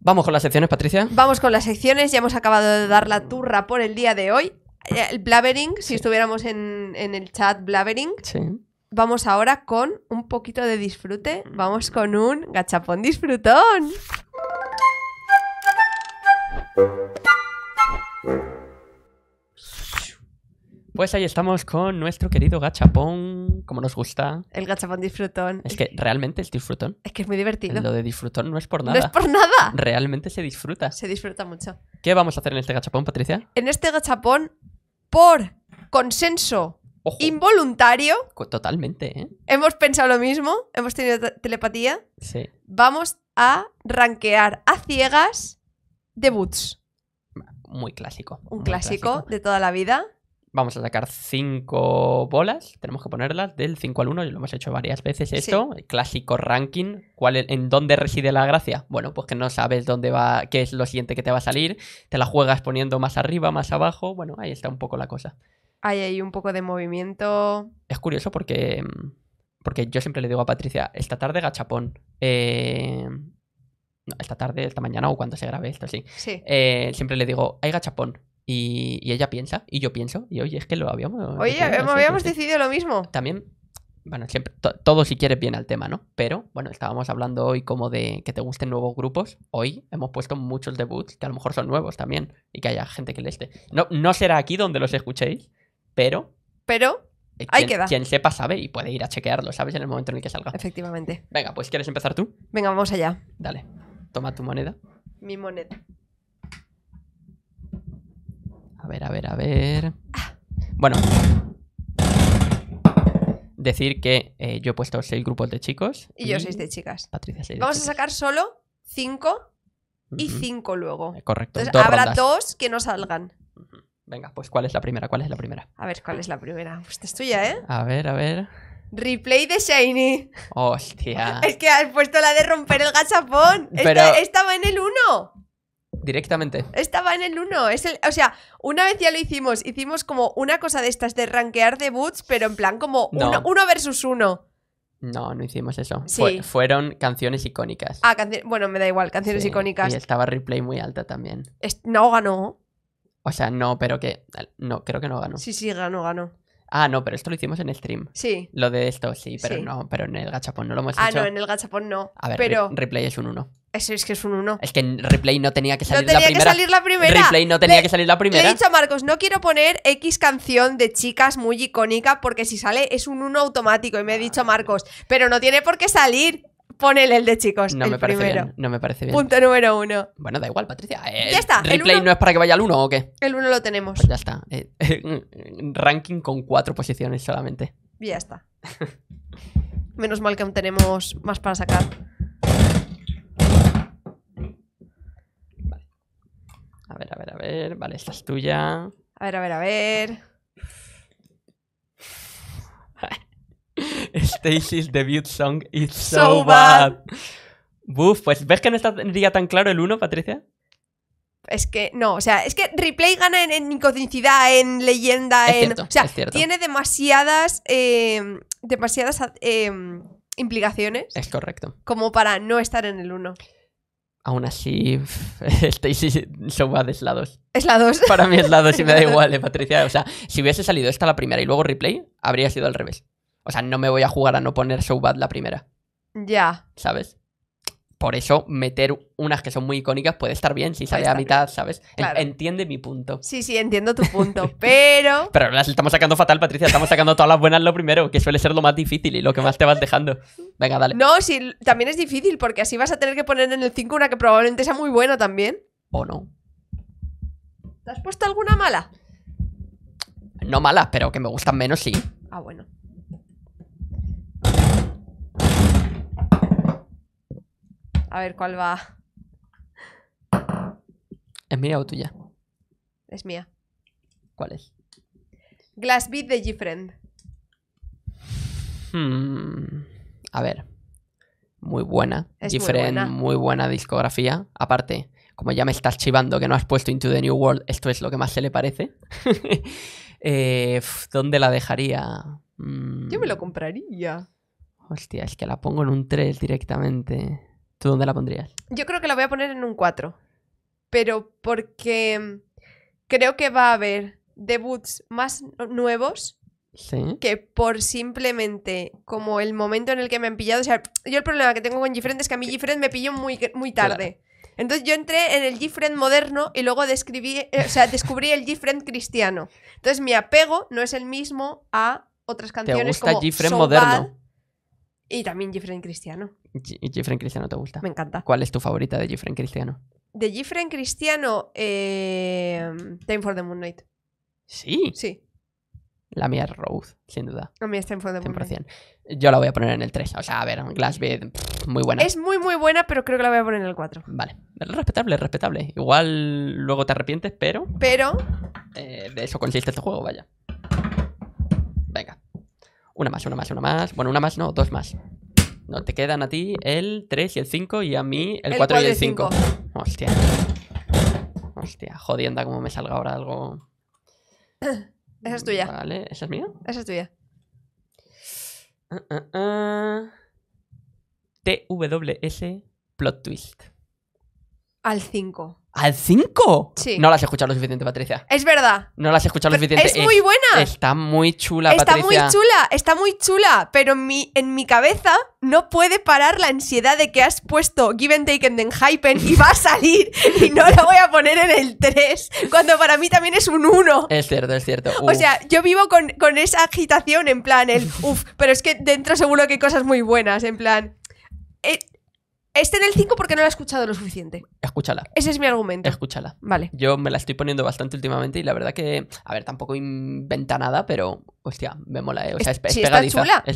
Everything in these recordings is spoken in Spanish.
Vamos con las secciones, Patricia. Vamos con las secciones, ya hemos acabado de dar la turra por el día de hoy. Eh, el blabbering si estuviéramos en, el chat blabbering Sí. Vamos ahora con un poquito de disfrute. Vamos con un gachapón disfrutón. Pues ahí estamos con nuestro querido gachapón, como nos gusta. El gachapón disfrutón. Es que realmente es disfrutón. Es que es muy divertido. Lo de disfrutón no es por nada. No es por nada. Realmente se disfruta. Se disfruta mucho. ¿Qué vamos a hacer en este gachapón, Patricia? En este gachapón, por consenso involuntario. Totalmente, ¿eh? Hemos pensado lo mismo, hemos tenido telepatía. Sí. Vamos a rankear a ciegas debuts. Muy clásico. Un clásico de toda la vida. Vamos a sacar cinco bolas, tenemos que ponerlas del 5 al 1, lo hemos hecho varias veces esto, clásico ranking, ¿cuál, ¿en dónde reside la gracia? Bueno, pues que no sabes dónde va, qué es lo siguiente que te va a salir, te la juegas poniendo más arriba, más abajo, bueno, ahí está un poco la cosa. Ahí hay un poco de movimiento. Es curioso porque, mm, porque yo siempre le digo a Patricia, esta tarde gachapón, eh, esta tarde, esta mañana o cuando se grabe esto, sí. Eh, siempre le digo, hay gachapón. Y, ella piensa, y yo pienso, y oye, es que lo habíamos... Oye, habíamos, decidido lo mismo. También, bueno, siempre, todo si quieres bien al tema, ¿no? Pero, bueno, estábamos hablando hoy como de que te gusten nuevos grupos. Hoy hemos puesto muchos debuts que a lo mejor son nuevos también, y que haya gente que le esté... No, no será aquí donde los escuchéis, pero... Pero... hay eh, ahí Quien sepa sabe y puede ir a chequearlo, ¿sabes? En el momento en el que salga. Efectivamente. Venga, pues ¿quieres empezar tú? Venga, vamos allá. Dale. Toma tu moneda. Mi moneda. A ver, a ver, a ver. Bueno. Decir que eh, yo he puesto seis grupos de chicos. Y, yo seis de chicas. Patricia Vamos a sacar solo cinco y cinco luego. Eh, correcto. Entonces habrá dos que no salgan. Venga, pues ¿cuál es la primera? ¿Cuál es la primera? A ver, ¿cuál es la primera? Pues esta es tuya, ¿eh? A ver, a ver. Replay de Shiny. Hostia. Es que has puesto la de romper el gachapón. Pero... estaba en el uno directamente. Estaba en el 1. Es el, o sea, una vez ya lo hicimos, hicimos como una cosa de estas de rankear debuts, pero en plan como uno, uno, versus uno. No, no hicimos eso. Sí. fueron canciones icónicas. Ah, bueno, me da igual, canciones icónicas. Y estaba replay muy alta también. no ganó. O sea, no, pero que. No, creo que no ganó. Sí, sí, ganó, ganó. Ah, no, pero esto lo hicimos en stream. Sí. Lo de esto, sí, pero no, pero en el gachapón no lo hemos ah, hecho. Ah, no, en el gachapón no. A ver, pero... replay es un 1. Eso es que es un 1. Es que en replay no tenía que salir no tenía la primera. que salir la primera. Replay no tenía que salir la primera. Le he dicho Marcos, no quiero poner X canción de chicas muy icónica porque si sale es un uno automático. Y me ha dicho Marcos, pero no tiene por qué salir. Ponele el de chicos. No me parece bien. No me parece bien. Punto número uno. Bueno, da igual, Patricia. Eh, ya está. ¿Replay no es para que vaya al uno o qué? El uno lo tenemos. Pues ya está. Eh, ranking con cuatro posiciones solamente. ya está. Menos mal que aún tenemos más para sacar. A ver, a ver, a ver. Vale, esta es tuya. A ver, a ver, a ver. Stacy's debut song is So, bad. pues ¿ves que no estaría tan claro el 1, Patricia? Es que no, o sea, es que Replay gana en, en en leyenda, en. o sea, tiene demasiadas. Em, demasiadas em, implicaciones. Es correcto. Como para no estar en el 1. Aún así, Stacy So Bad es la 2. Es la 2. Para mí es la 2 y me da igual, eh, Patricia. O sea, si hubiese salido esta la primera y luego Replay, habría sido al revés. O sea, no me voy a jugar a no poner So Bad la primera. Ya. ¿Sabes? Por eso meter unas que son muy icónicas puede estar bien si sale a mitad, ¿sabes? Entiende mi punto. Sí, sí, entiendo tu punto, pero... pero las estamos sacando fatal, Patricia. Estamos sacando todas las buenas lo primero, que suele ser lo más difícil y lo que más te vas dejando. Venga, dale. No, sí, también es difícil porque así vas a tener que poner en el 5 una que probablemente sea muy buena también. ¿O no? ¿Te has puesto alguna mala? No mala, pero que me gustan menos, sí. Ah, bueno. A ver cuál va. ¿Es mía o tuya? Es mía. ¿Cuál es? Glass Beat de G-Friend. Hmm. A ver. Muy buena. g muy, buena discografía. Aparte, como ya me estás chivando que no has puesto Into the New World, esto es lo que más se le parece. Eh, ¿Dónde la dejaría? Mm. Yo me lo compraría. Hostia, es que la pongo en un 3 directamente. ¿Tú dónde la pondrías? Yo creo que la voy a poner en un 4. Pero porque mm, creo que va a haber debuts más nuevos que por simplemente como el momento en el que me han pillado. O sea, yo el problema que tengo con G-Friend es que a mí G-Friend me pilló muy, muy tarde. Entonces yo entré en el G-Friend moderno y luego describí, eh, o sea, descubrí el G-Friend cristiano. Entonces mi apego no es el mismo a otras canciones. ¿Te gusta como moderno? Y también Gifren Cristiano. ¿Y Cristiano te gusta? Me encanta. ¿Cuál es tu favorita de Gifren Cristiano? De Gifren Cristiano, em, Time for the Moon Knight. ¿Sí? Sí. La mía es Rose, sin duda. La mía es Time for the Moon 100%. Yo la voy a poner en el 3. O sea, a ver, Glass Bead, muy buena. Es muy, muy buena, pero creo que la voy a poner en el 4. Vale. Respetable, respetable. Igual luego te arrepientes, pero... Pero... Eh, de eso consiste este juego, vaya. Venga. Una más, una más, una más. Bueno, una más no, dos más. No, te quedan a ti el 3 y el 5 y a mí el, 4 y el 5. Hostia. Hostia, jodienda como me salga ahora algo. Esa es tuya. Vale, ¿esa es mía? Esa es tuya. Ah, ah, ah. TWS Plot Twist. Al 5. ¿Al 5? Sí. No las has escuchado lo suficiente, Patricia. Es verdad. No la has escuchado lo suficiente. Es, muy buena. Está muy chula, está Patricia. Está muy chula, está muy chula. Pero en mi, en mi cabeza no puede parar la ansiedad de que has puesto Given and en Hype y va a salir y no lo voy a poner en el 3, cuando para mí también es un 1. Es cierto, es cierto. O sea, yo vivo con, esa agitación en plan, el uff, pero es que dentro seguro que hay cosas muy buenas, en plan. Eh, este en el 5 porque no la he escuchado lo suficiente. Escúchala. Ese es mi argumento. Escúchala. Vale. Yo me la estoy poniendo bastante últimamente y la verdad que, a ver, tampoco inventa nada, pero, hostia, me mola, eh. O sea, es, Es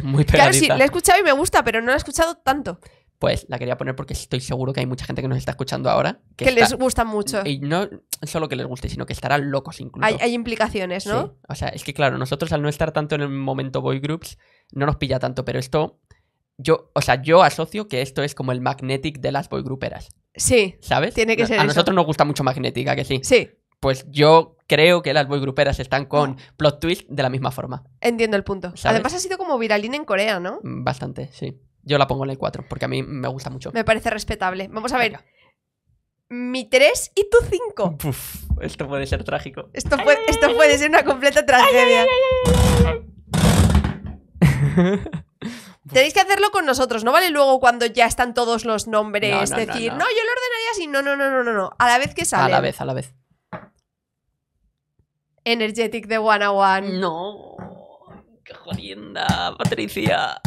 muy pegadiza. Claro, sí, la he escuchado y me gusta, pero no la he escuchado tanto. Pues la quería poner porque estoy seguro que hay mucha gente que nos está escuchando ahora. Que, les gusta mucho. Y no solo que les guste, sino que estarán locos incluso. Hay, hay implicaciones, ¿no? O sea, es que claro, nosotros al no estar tanto en el momento boy groups, no nos pilla tanto, pero esto yo, o sea, yo asocio que esto es como el magnetic de las boy Sí. ¿Sabes? Tiene que ser. A nosotros nos gusta mucho magnética, que sí. Sí. Pues yo creo que las boy están con plot twist de la misma forma. Entiendo el punto. Además ha sido como viralín en Corea, ¿no? Bastante, sí. Yo la pongo en el 4, porque a mí me gusta mucho. Me parece respetable. Vamos a ver. Mi 3 y tu 5. esto puede ser trágico. Esto, esto puede ser una completa tragedia. Tenéis que hacerlo con nosotros, no vale luego cuando ya están todos los nombres, decir, no, yo lo ordenaría así, no, no, no, no, no, no, a la vez que sale. A la vez, a la vez. Energetic de One a One. No, qué jodienda, Patricia.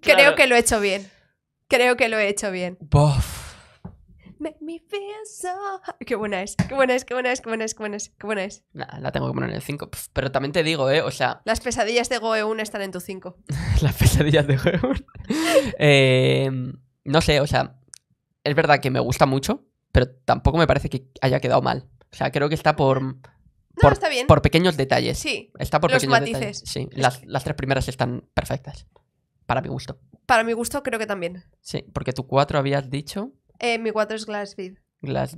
Creo que lo he hecho bien. Creo que lo he hecho bien. Qué buena es, qué buena es, qué buena es, qué buena es, La, tengo que poner en el 5. Pero también te digo, ¿eh? O sea. Las pesadillas de Goeun están en tu 5. Las pesadillas de Goeun. Em, no sé, o sea. Es verdad que me gusta mucho, pero tampoco me parece que haya quedado mal. O sea, creo que está por. por, pequeños detalles. Sí. Está por los pequeños matices. detalles. Sí, las, tres primeras están perfectas. Para mi gusto. Para mi gusto, creo que también. Sí, porque tu 4 habías dicho. Eh, mi 4 es Glassfield las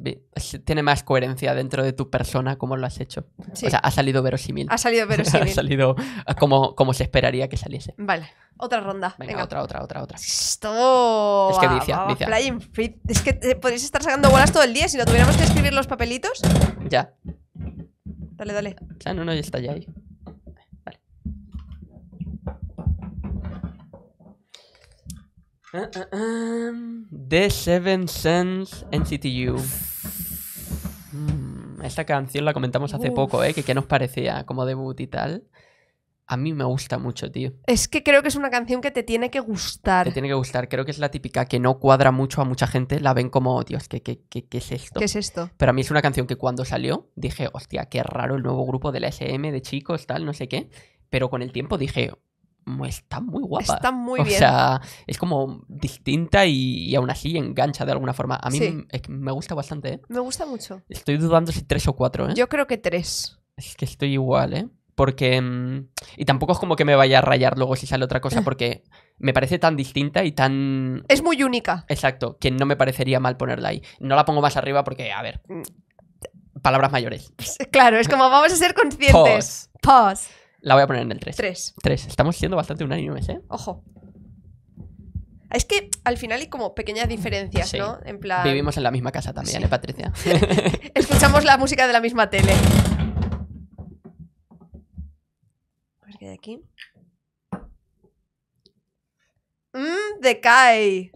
tiene más coherencia dentro de tu persona como lo has hecho. O sea, ha salido verosímil. Ha salido verosímil. ha salido ah, como, como se esperaría que saliese. Vale. Otra ronda. Venga, otra, otra, otra, otra. Esto... Es que vicia, Es que eh, estar sacando bolas todo el día si no tuviéramos que escribir los papelitos. Ya. Dale, dale. O no, no, ya está ya ahí. Uh, uh, um. The Seven sense NCTU. Mm, esta canción la comentamos hace poco, ¿eh? Que qué nos parecía como debut y tal. A mí me gusta mucho, tío. Es que creo que es una canción que te tiene que gustar. Te tiene que gustar. Creo que es la típica que no cuadra mucho a mucha gente. La ven como, Dios, ¿qué, qué es esto? ¿Qué es esto? Pero a mí es una canción que cuando salió dije, hostia, qué raro el nuevo grupo de la SM, de chicos, tal, no sé qué. Pero con el tiempo dije, Mm, está muy guapa. Está muy bien. O sea, es como distinta y, aún así engancha de alguna forma. A mí me gusta bastante, ¿eh? Me gusta mucho. Estoy dudando si tres o cuatro, ¿eh? Yo creo que tres. Es que estoy igual, ¿eh? Porque. Mm, y tampoco es como que me vaya a rayar luego si sale otra cosa, porque me parece tan distinta y tan. Es muy única. Exacto, que no me parecería mal ponerla ahí. No la pongo más arriba porque, a ver. Mm. Palabras mayores. Pues, claro, es como vamos a ser conscientes. Pause. La voy a poner en el 3. 3. Estamos siendo bastante unánimes, ¿eh? Ojo. Es que al final hay como pequeñas diferencias, ¿no? En plan. Vivimos en la misma casa también, ¿eh, Patricia? Escuchamos la música de la misma tele. A ver qué mm, de aquí. Mmm, decae.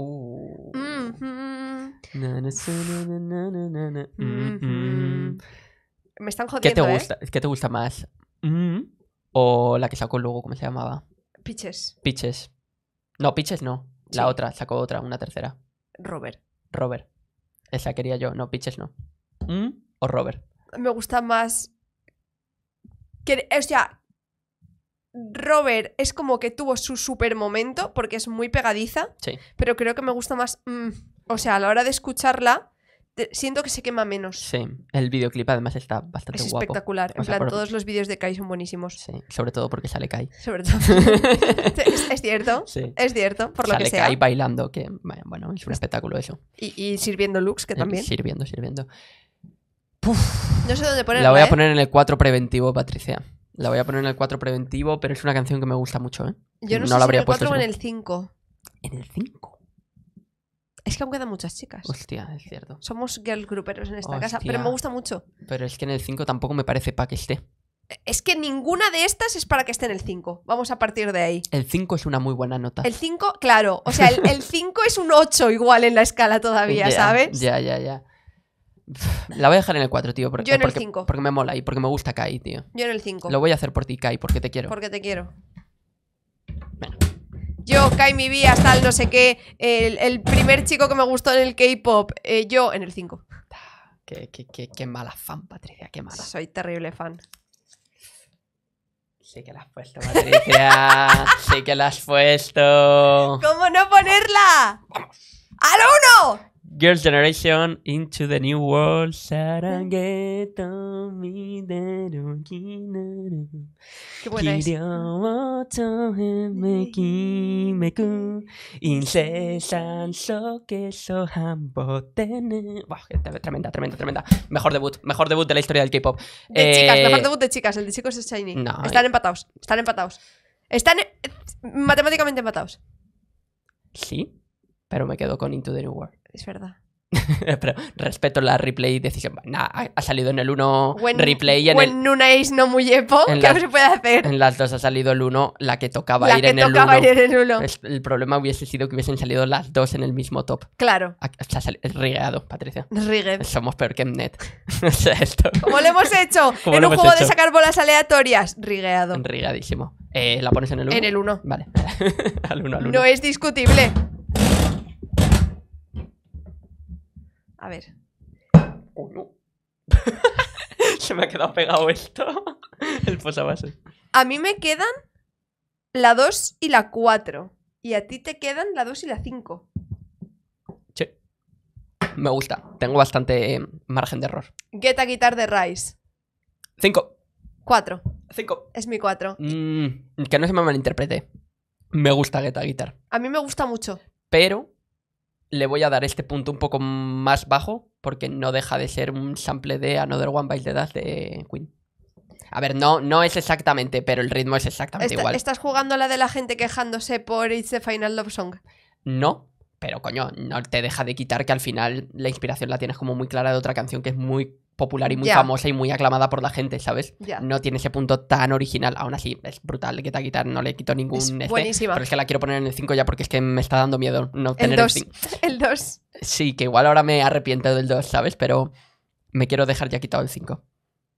Me están jodiendo. ¿Qué te ¿eh? gusta, ¿Qué te gusta más? ¿Mmm? O la que sacó luego, ¿cómo se llamaba? Pitches. Pitches. No, Pitches no. La otra, sacó otra, una tercera. Robert. Robert. Esa quería yo. No, Pitches no. ¿Mm? ¿O Robert? Me gusta más. o sea, Robert es como que tuvo su super momento porque es muy pegadiza. Sí. Pero creo que me gusta más. Mm, o sea, a la hora de escucharla, siento que se quema menos. Sí, el videoclip además está bastante es espectacular. en plan, todos los vídeos de Kai son buenísimos. Sí, sobre todo porque sale Kai. Sobre todo. es, cierto, es cierto, por sale lo que sea. Kai bailando, que bueno, es un espectáculo eso. Y, sirviendo looks, que eh, también. Sirviendo, sirviendo. Puf. No sé dónde ponerla. La voy a ¿eh? poner en el 4 preventivo, Patricia. La voy a poner en el 4 preventivo, pero es una canción que me gusta mucho, ¿eh? Yo no, sé la si habría en el 4 o en el 5. ¿En el 5? Es que aún quedan muchas chicas. Hostia, es cierto. Somos girl grouperos en esta casa, pero me gusta mucho. Pero es que en el 5 tampoco me parece para que esté. Es que ninguna de estas es para que esté en el 5. Vamos a partir de ahí. El 5 es una muy buena nota. El 5, claro. O sea, el 5 es un 8 igual en la escala todavía, ¿sabes? Ya, ya, ya. La voy a dejar en el 4, tío. Porque, Yo en el 5. Porque me mola y porque me gusta Kai, tío. Yo en el 5. Lo voy a hacer por ti, Kai, porque te quiero. Porque te quiero. Bueno yo, mi hasta el no sé qué. El, primer chico que me gustó en el K-pop, eh, yo en el 5. Qué, qué, mala fan, Patricia, qué mala. Soy terrible fan. Sí que la has puesto, Patricia. sí que la has puesto. ¿Cómo no ponerla? ¡Al uno! Girls' Generation, Into the New World, Qué buena es. tremenda, tremenda, tremenda. Mejor debut, mejor debut de la historia del K-pop. De eh, chicas, mejor debut de chicas. El de chicos es Shiny. están eh. empatados, están empatados. Están eh, matemáticamente empatados. Sí, pero me quedo con Into the New World. Es verdad. Pero respeto la replay decisión. Nah, ha salido en el 1 replay. en el, Nuna es no muy epo, ¿qué las, se puede hacer? En las dos ha salido el 1, la que tocaba, ir, en el uno. ir, en el 1. El problema hubiese sido que hubiesen salido las dos en el mismo top. Claro. Ah, es rigueado, Patricia. Rigged. Somos peor que Mnet. o Como lo hemos hecho en un juego de sacar bolas aleatorias. Rigueado. Rigadísimo. Eh, ¿La pones en el 1? En el 1. Vale. Al 1, al 1. No es discutible. A ver. Oh, no. Se me ha quedado pegado esto. El posabase. A mí me quedan la 2 y la 4. Y a ti te quedan la 2 y la 5. Sí. Me gusta. Tengo bastante eh, margen de error. Get a Guitar de Rice. 5. 4. 5. Es mi 4. Mm, que no se me malinterprete. Me gusta Get a Guitar. A mí me gusta mucho. Pero le voy a dar este punto un poco más bajo porque no deja de ser un sample de Another One By the Dust de Queen. A ver, no, no es exactamente, pero el ritmo es exactamente igual. ¿Estás jugando la de la gente quejándose por It's the Final Love Song? No, pero coño, no te deja de quitar que al final la inspiración la tienes como muy clara de otra canción que es muy popular y muy famosa y muy aclamada por la gente, ¿sabes? No tiene ese punto tan original. Aún así, es brutal. quita quitar no le quito ningún. Es este, Pero es que la quiero poner en el 5 ya porque es que me está dando miedo no tener el 2. El 2. Sí, que igual ahora me arrepiento del 2, ¿sabes? Pero me quiero dejar ya quitado el 5.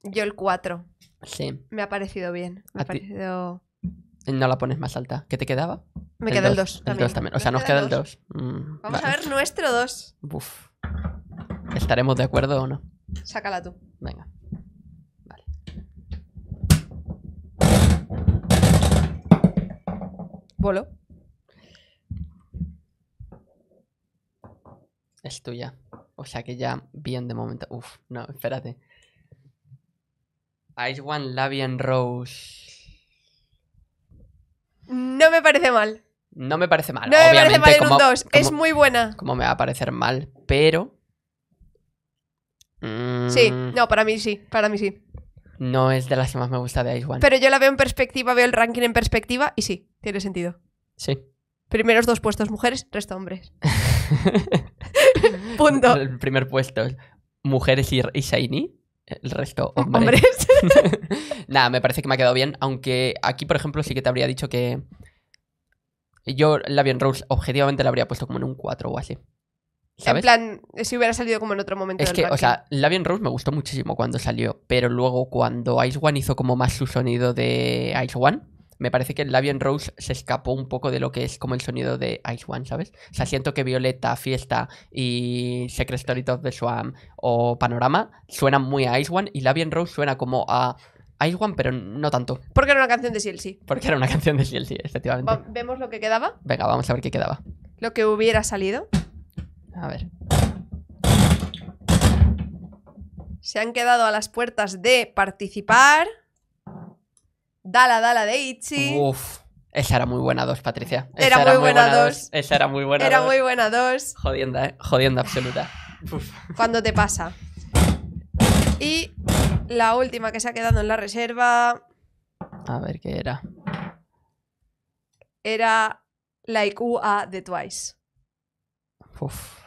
Yo el 4. Sí. Me ha parecido bien. Me No la pones más alta. ¿Qué te quedaba? Me queda el 2. El 2 también. O sea, nos queda, el 2. Mm, Vamos a ver nuestro 2. Uf. ¿Estaremos de acuerdo o no? Sácala tú. Venga. Vale. ¿Volo? Es tuya. O sea que ya bien de momento. Uf, no, espérate. Ice One Labian Rose. No me parece mal. No me parece mal. No me parece mal en un 2. Es muy buena. Como me va a parecer mal, pero Sí, mm. no, para mí sí, para mí sí. No es de las que más me gusta de Ice Pero yo la veo en perspectiva, veo el ranking en perspectiva y sí, tiene sentido. Sí. Primeros dos puestos mujeres, resto hombres. Punto. El primer puesto mujeres y, shiny. El resto, hombres. Nada, me parece que me ha quedado bien. Aunque aquí, por ejemplo, sí que te habría dicho que. Yo la bien Rose objetivamente la habría puesto como en un 4 o así. En plan, si hubiera salido como en otro momento. Es que, o sea, Labian Rose me gustó muchísimo cuando salió, pero luego cuando Ice One hizo como más su sonido de Ice One, me parece que Labian Rose se escapó un poco de lo que es como el sonido de Ice One, ¿sabes? O sea, siento que Violeta, Fiesta y Secret Story of the o Panorama suenan muy a Ice One y Labian Rose suena como a Ice One, pero no tanto. Porque era una canción de CLC. Porque era una canción de CLC, efectivamente. ¿Vemos lo que quedaba? Venga, vamos a ver qué quedaba. Lo que hubiera salido. A ver. Se han quedado a las puertas de participar. Dala, dala de Ichi. Uf. Esa era muy buena dos, Patricia. Esa era, muy, buena, 2 dos. Esa era muy buena era muy buena dos. Jodienda, ¿eh? Jodienda absoluta. Cuando te pasa. Y la última que se ha quedado en la reserva. A ver qué era. Era Like IQA de Twice. Uf.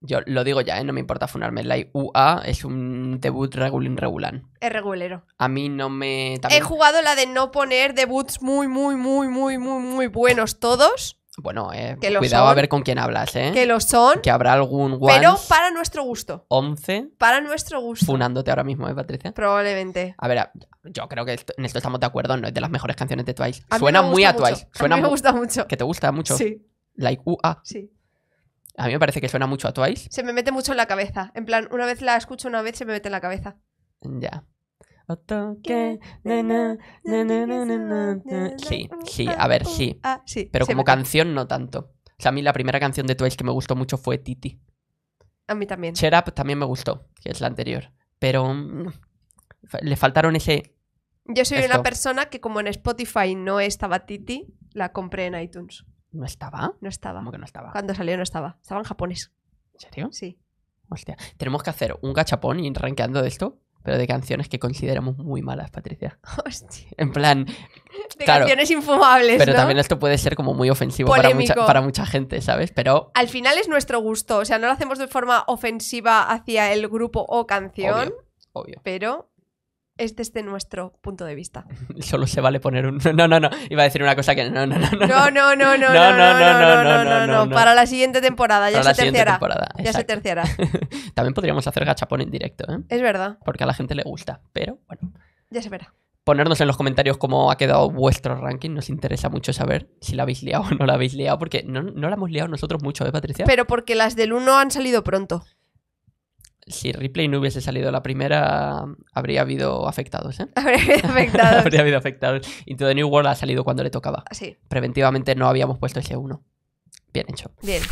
Yo lo digo ya, ¿eh? no me importa funarme. La UA es un debut regular regulan. Es regulero. A mí no me... He jugado la de no poner debuts muy, muy, muy, muy, muy, muy buenos todos. Bueno, eh, cuidado a ver con quién hablas, ¿eh? Que lo son. Que habrá algún huevo. Pero para nuestro gusto. 11. Para nuestro gusto. Funándote ahora mismo, ¿eh, Patricia? Probablemente. A ver, yo creo que en esto estamos de acuerdo, no es de las mejores canciones de Twice. Suena muy a Twice. Suena me gusta mucho. Que te gusta mucho. Sí. Like UA. Sí. A mí me parece que suena mucho a Twice. Se me mete mucho en la cabeza. En plan, una vez la escucho, una vez se me mete en la cabeza. Ya. Sí, sí, a ver, sí. Ah, ah, Pero como canción no tanto. O sea, a mí la primera canción de Twice que me gustó mucho fue Titi. A mí también. Shut Up también me gustó, que es la anterior. Pero mm, le faltaron ese... Yo soy una persona que como en Spotify no estaba Titi, la compré en iTunes. ¿No estaba? No estaba. ¿Cómo que no estaba? Cuando salió no estaba. Estaba en japonés. ¿En serio? Sí. Hostia. Tenemos que hacer un gachapón y rankeando de esto, pero de canciones que consideramos muy malas, Patricia. Hostia. En plan. De canciones infumables. Pero también esto puede ser como muy ofensivo para mucha, para mucha, gente, ¿sabes? Pero. Al final es nuestro gusto. O sea, no lo hacemos de forma ofensiva hacia el grupo o canción. obvio. Pero es desde nuestro punto de vista. Solo se vale poner un... No, no, no. Iba a decir una cosa que... No, no, no. No, no, no, no, no, no, no, no, no, no, Para la siguiente temporada, ya se terciará. Ya se terciará. También podríamos hacer gachapón en directo, ¿eh? Es verdad. Porque a la gente le gusta, pero bueno. Ya se verá. Ponernos en los comentarios cómo ha quedado vuestro ranking. Nos interesa mucho saber si la habéis liado o no la habéis liado, porque no, no la hemos liado nosotros mucho, ¿eh, Patricia? Pero porque las del 1 han salido pronto si Ripley no hubiese salido la primera, habría habido afectados, ¿eh? Habría habido afectados. habría habido afectados. Into the New World ha salido cuando le tocaba. Ah, sí. Preventivamente no habíamos puesto ese uno. Bien hecho. Bien.